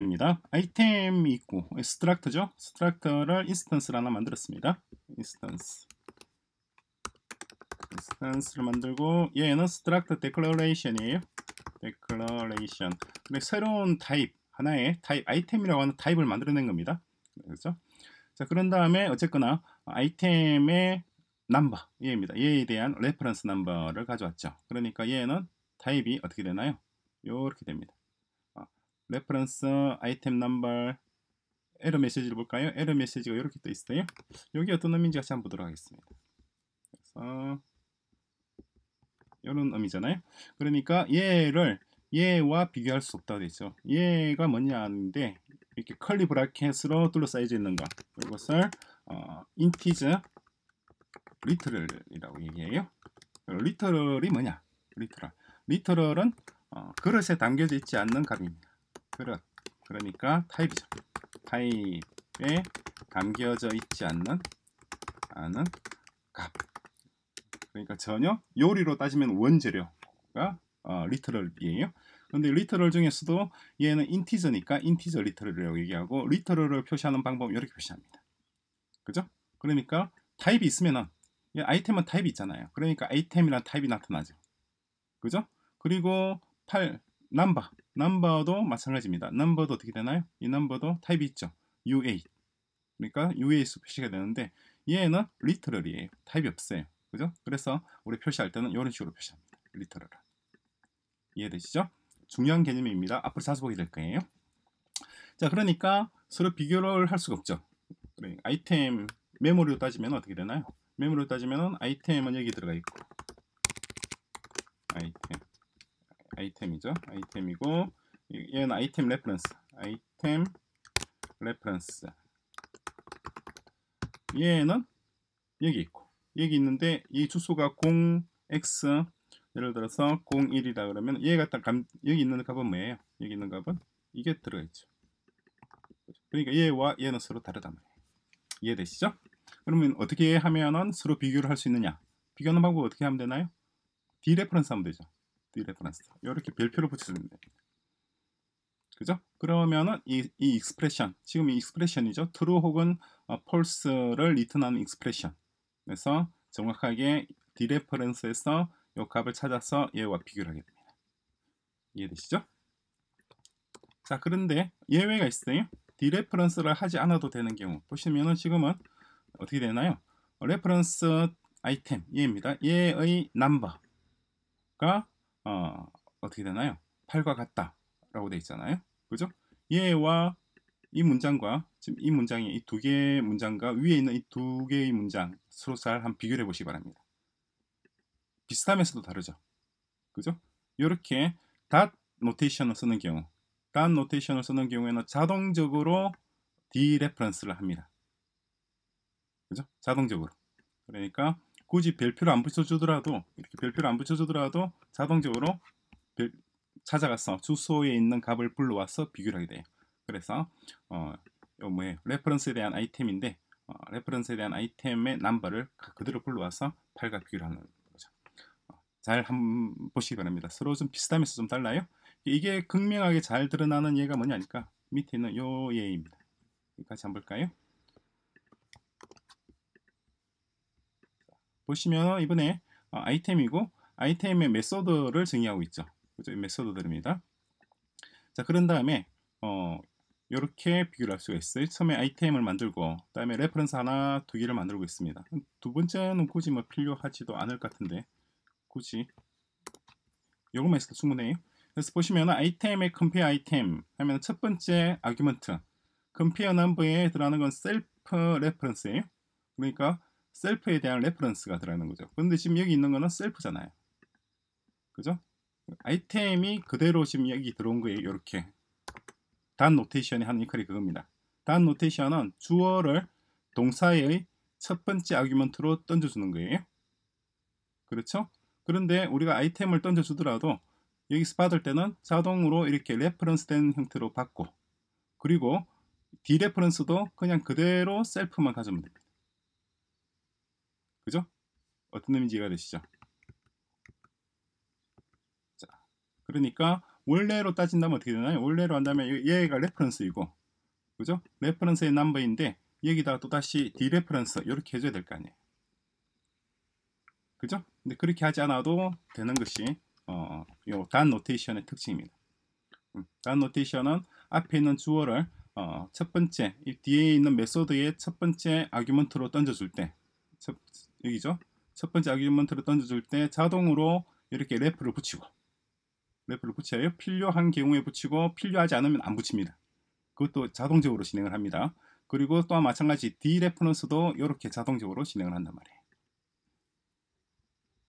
입니다. 아이템이 있고 스트럭터죠. 스트럭터를 인스턴스를 하나 만들었습니다. 인스턴스 인스턴스를 만들고 얘는 스트럭터 데클러레이션이에요. 데클러레이션 새로운 타입 하나의 타입 아이템이라고 하는 타입을 만들어낸 겁니다. 그렇죠? 자 그런 다음에 어쨌거나 아이템의 넘버 얘입니다. 얘에 대한 레퍼런스 넘버를 가져왔죠. 그러니까 얘는 타입이 어떻게 되나요? 요렇게 됩니다. 레퍼런스 아이템 넘버 에러 메시지를 볼까요? 에러 메시지가 이렇게 또 있어요. 여기 어떤 의미인지 같이 한번 보도록 하겠습니다. 그래서 이런 의미잖아요. 그러니까 얘를 얘와 비교할 수 없다고 되죠. 얘가 뭐냐인데 이렇게 컬리 브라켓으로 둘러싸여져 있는 거. 이것을 어, 인티즈 리터럴이라고 얘기해요. 리터럴이 뭐냐? 리터럴. 리터럴은 어, 그릇에 담겨져 있지 않는 값입니다. 틀은 그러니까 타입이죠. 타입에 담겨져 있지 않는 않은 값. 그러니까 전혀 요리로 따지면 원재료가 어, 리터럴이에요. 근데 리터럴 중에서도 얘는 인티저니까 인티저 리터럴이라고 얘기하고 리터럴을 표시하는 방법 이렇게 표시합니다. 그죠? 그러니까 타입이 있으면은 아이템은 타입이 있잖아요. 그러니까 아이템이란 타입이 나타나죠. 그죠? 그리고 팔 넘버 넘버도 마찬가지입니다. 넘버도 어떻게 되나요? 이 넘버도 타입이 있죠. U8. 그러니까 U8수 표시가 되는데 얘는 리터럴이에요. 타입이 없어요. 그죠? 그래서 우리 표시할 때는 이런 식으로 표시합니다. 리터럴. 이해되시죠? 중요한 개념입니다. 앞으로 자주 보게 될 거예요. 자, 그러니까 서로 비교를 할 수가 없죠. 아이템 메모리로 따지면 어떻게 되나요? 메모리로 따지면 아이템은 여기 들어가 있고 아이템 아이템이죠. 아이템이고 얘는 아이템 레퍼런스 아이템 레퍼런스 얘는 여기 있고 여기 있는데 이 주소가 0x 예를 들어서 01이다 그러면 얘가 딱 감, 여기 있는 값은 뭐예요? 여기 있는 값은 이게 들어가 있죠. 그러니까 얘와 얘는 서로 다르단 말이에요. 이해되시죠? 그러면 어떻게 하면은 서로 비교를 할 수 있느냐? 비교하는 방법 어떻게 하면 되나요? 디레퍼런스 하면 되죠. d 레퍼런스 이렇게 별표를 붙여주 됩니다. 그죠? 그러면은 이, 이 익스프레션 지금 이 익스프레션이죠. true 혹은 어, false를 리턴하는 익스프레션 그래서 정확하게 d 레퍼런스에서 이 값을 찾아서 얘와 비교를 하게 됩니다. 이해되시죠? 자 그런데 예외가 있어요. d 레퍼런스를 하지 않아도 되는 경우 보시면은 지금은 어떻게 되나요? 레퍼런스 아이템 얘입니다. 얘의 넘버가 어, 어떻게 되나요? 팔과 같다라고 돼 있잖아요. 그죠? 얘와 이 문장과 지금 이 문장의 이두 개의 문장과 위에 있는 이 두 개의 문장 서로 잘 한번 비교해 보시기 바랍니다. 비슷하면서도 다르죠. 그죠? 이렇게 닷 노테이션을 쓰는 경우 닷 노테이션을 쓰는 경우에는 자동적으로 디레퍼런스를 합니다. 그죠? 자동적으로. 그러니까 굳이 별표를 안 붙여주더라도 이렇게 별표를 안 붙여주더라도 자동적으로 별, 찾아가서 주소에 있는 값을 불러와서 비교를 하게 돼요. 그래서 어, 뭐에 레퍼런스에 대한 아이템인데 어, 레퍼런스에 대한 아이템의 넘버를 그대로 불러와서 팔과 비교를 하는 거죠. 어, 잘 한번 보시기 바랍니다. 서로 좀 비슷하면서 좀 달라요. 이게 극명하게 잘 드러나는 예가 뭐냐니까 밑에 있는 요 예입니다. 여기까지 한번 볼까요? 보시면 이번에 어, 아이템이고 아이템의 메소드를 정의하고 있죠. 그죠? 메소드들입니다. 자, 그런 다음에 어, 이렇게 비교를 할 수가 있어요. 처음에 아이템을 만들고 그다음에 레퍼런스 하나, 두 개를 만들고 있습니다. 두 번째는 굳이 뭐 필요하지도 않을 것 같은데 굳이 요것만 있어도 충분해요. 그래서 보시면 아이템의 컴페어 아이템 하면 첫 번째 아규먼트 컴페어 넘버에 들어가는 건 셀프 레퍼런스예요. 그러니까 셀프에 대한 레퍼런스가 들어가는 거죠. 근데 지금 여기 있는 거는 셀프잖아요. 그죠? 아이템이 그대로 지금 여기 들어온 거예요. 이렇게 단 노테이션이 하는 역할이 그겁니다. 단 노테이션은 주어를 동사의 첫 번째 아규먼트로 던져주는 거예요. 그렇죠? 그런데 우리가 아이템을 던져주더라도 여기스 받을 때는 자동으로 이렇게 레퍼런스 된 형태로 받고 그리고 디레퍼런스도 그냥 그대로 셀프만 가져오면 됩니다. 그죠? 어떤 의미인지 이해가 되시죠? 자, 그러니까 원래로 따진다면 어떻게 되나요? 원래로 한다면 얘가 레퍼런스이고 그죠? 레퍼런스의 넘버인데 여기다가 또다시 디레퍼런스 이렇게 해줘야 될 거 아니에요. 그죠? 근데 그렇게 하지 않아도 되는 것이 어, 요단 노테이션의 특징입니다. 음, 단 노테이션은 앞에 있는 주어를 어, 첫 번째, 이 뒤에 있는 메소드의 첫 번째 아규먼트로 던져줄 때, 첫, 여기죠. 첫 번째 아규먼트를 던져줄 때 자동으로 이렇게 래프를 붙이고 래프를 붙여요. 필요한 경우에 붙이고 필요하지 않으면 안 붙입니다. 그것도 자동적으로 진행을 합니다. 그리고 또한 마찬가지 D 레퍼런스도 이렇게 자동적으로 진행을 한단 말이에요.